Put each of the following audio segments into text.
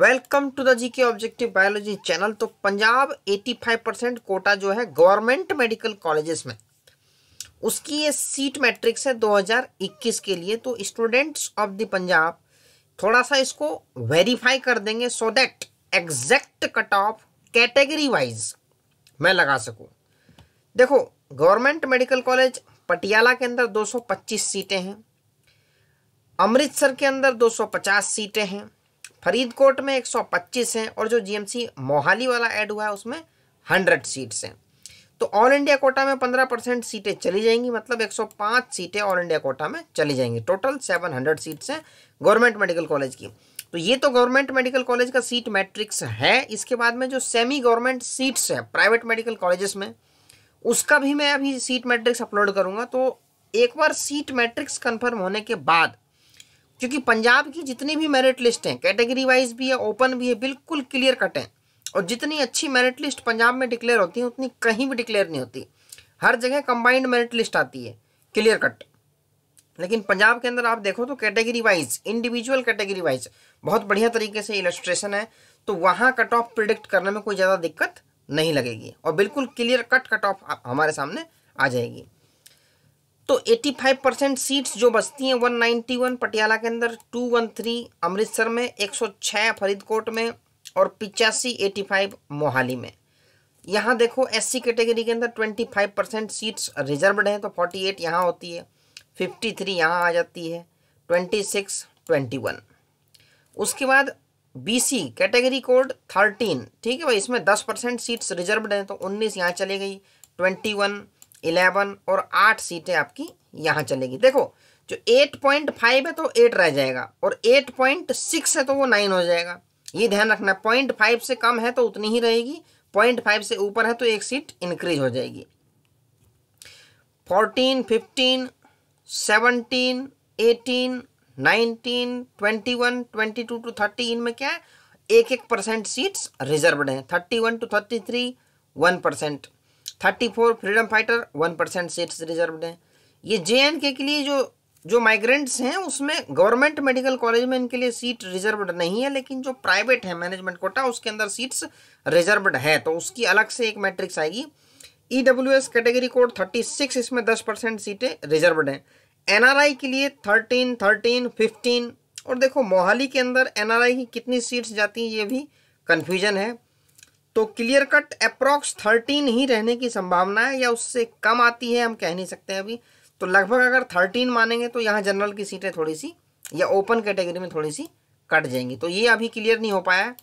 welcome to the जी के objective biology channel तो Punjab 85 percent Kota जो है गवर्नमेंट मेडिकल कॉलेजेस में उसकी ये सीट मैट्रिक्स है 2021 के लिए तो स्टूडेंट्स ऑफ द पंजाब थोड़ा सा इसको वेरीफाई कर देंगे so that exact cut off category wise मैं लगा सकूं देखो गवर्नमेंट मेडिकल कॉलेज पटियाला के अंदर पच्चीस सीटें हैं अमृतसर के अंदर पचास सीटें हैं फरीदकोट में 125 हैं और जो जीएमसी मोहाली वाला ऐड हुआ है उसमें 100 सीट्स हैं तो ऑल इंडिया कोटा में 15 परसेंट सीटें चली जाएंगी मतलब 105 सीटें ऑल इंडिया कोटा में चली जाएंगी टोटल 700 सीट्स हैं गवर्नमेंट मेडिकल कॉलेज की तो ये तो गवर्नमेंट मेडिकल कॉलेज का सीट मैट्रिक्स है इसके बाद में जो सेमी गवर्नमेंट सीट्स है प्राइवेट मेडिकल कॉलेजेस में उसका भी मैं अभी सीट मैट्रिक्स अपलोड करूँगा तो एक बार सीट मैट्रिक्स कन्फर्म होने के बाद क्योंकि पंजाब की जितनी भी मेरिट लिस्ट हैं कैटेगरी वाइज भी है ओपन भी है बिल्कुल क्लियर कट है और जितनी अच्छी मेरिट लिस्ट पंजाब में डिक्लेयर होती है उतनी कहीं भी डिक्लेयर नहीं होती हर जगह कंबाइंड मेरिट लिस्ट आती है क्लियर कट लेकिन पंजाब के अंदर आप देखो तो category wise individual category wise बहुत बढ़िया तरीके से इलस्ट्रेशन है तो वहाँ कट ऑफ प्रिडिक्ट करने में कोई ज़्यादा दिक्कत नहीं लगेगी और बिल्कुल क्लियर कट कट ऑफ हमारे सामने आ जाएगी तो 85 परसेंट सीट्स जो बचती हैं 191 पटियाला के अंदर 213 अमृतसर में 106 फरीदकोट में और पिचासी 85 मोहाली में यहाँ देखो एससी कैटेगरी के अंदर 25 परसेंट सीट्स रिजर्वड हैं तो 48 एट यहाँ होती है 53 थ्री यहाँ आ जाती है 26 21 उसके बाद बीसी कैटेगरी कोड 13 ठीक है भाई इसमें 10 परसेंट सीट्स रिजर्वड हैं तो 19 यहाँ चली गई 21 इलेवन और आठ सीटें आपकी यहाँ चलेगी देखो जो एट पॉइंट फाइव है तो एट रह जाएगा और एट पॉइंट सिक्स है तो वो नाइन हो जाएगा ये ध्यान रखना पॉइंट फाइव से कम है तो उतनी ही रहेगी पॉइंट फाइव से ऊपर है तो एक सीट इंक्रीज हो जाएगी fourteen fifteen seventeen eighteen nineteen twenty one twenty two two thirty इनमें क्या है एक एक परसेंट सीट्स रिजर्वड हैं thirty one two thirty three one percent thirty four freedom fighter one percent seats reserve हैं ये जे एंड के लिए जो जो माइग्रेंट्स हैं उसमें गवर्नमेंट मेडिकल कॉलेज में इनके लिए सीट रिजर्व नहीं है लेकिन जो प्राइवेट है मैनेजमेंट कोटा उसके अंदर सीट्स रिजर्व है तो उसकी अलग से एक मैट्रिक्स आएगी E W S category code thirty six इसमें दस परसेंट सीटें रिजर्व हैं आई के लिए थर्टीन थर्टीन फिफ्टीन और देखो मोहाली के अंदर आई की कितनी सीट्स जाती हैं ये भी कन्फ्यूजन है तो क्लियर कट अप्रॉक्स थर्टीन ही रहने की संभावना है या उससे कम आती है हम कह नहीं सकते अभी तो लगभग अगर थर्टीन मानेंगे तो यहाँ जनरल की सीटें थोड़ी सी या ओपन कैटेगरी में थोड़ी सी कट जाएंगी तो ये अभी क्लियर नहीं हो पाया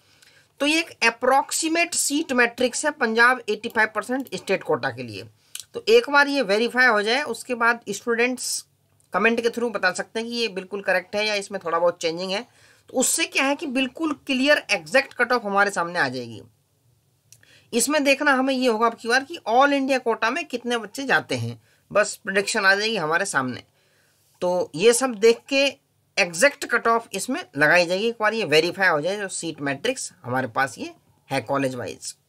तो ये एक अप्रॉक्सीमेट सीट मैट्रिक्स है पंजाब 85 परसेंट स्टेट कोटा के लिए तो एक बार ये वेरीफाई हो जाए उसके बाद स्टूडेंट्स कमेंट के थ्रू बता सकते हैं कि ये बिल्कुल करेक्ट है या इसमें थोड़ा बहुत चेंजिंग है तो उससे क्या है कि बिल्कुल क्लियर एग्जैक्ट कट ऑफ हमारे सामने आ जाएगी इसमें देखना हमें ये होगा आपकी बार कि ऑल इंडिया कोटा में कितने बच्चे जाते हैं बस प्रडिक्शन आ जाएगी हमारे सामने तो ये सब देख के एग्जैक्ट कट ऑफ इसमें लगाई जाएगी एक बार ये वेरीफाई हो जाए जो सीट मैट्रिक्स हमारे पास ये है कॉलेज वाइज